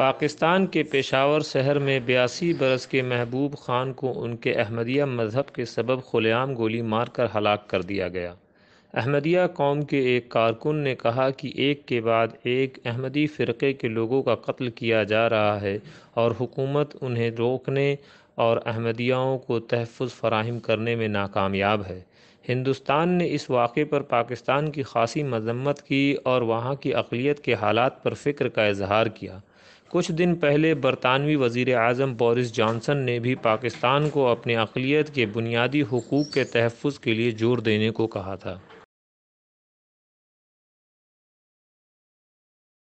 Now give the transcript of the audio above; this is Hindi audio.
पाकिस्तान के पेशावर शहर में बयासी बरस के महबूब ख़ान को उनके अहमदिया मज़हब के सबब खुलेआम गोली मारकर हलाक कर दिया गया अहमदिया कौम के एक कारकुन ने कहा कि एक के बाद एक अहमदी फ़िरक़े के लोगों का कत्ल किया जा रहा है और हुकूमत उन्हें रोकने और अहमदियाओं को तहफ़ फ़राहम करने में नाकामयाब है हिंदुस्तान ने इस वाक़े पर पाकिस्तान की खासी मजम्मत की और वहाँ की अकलीत के हालात पर फ़िक्र का इजहार किया कुछ दिन पहले बरतानवी वज़ी अजम बोरिस जॉनसन ने भी पाकिस्तान को अपने अकलीत के बुनियादी हकूक़ के तहफ़ के लिए जोर देने को कहा था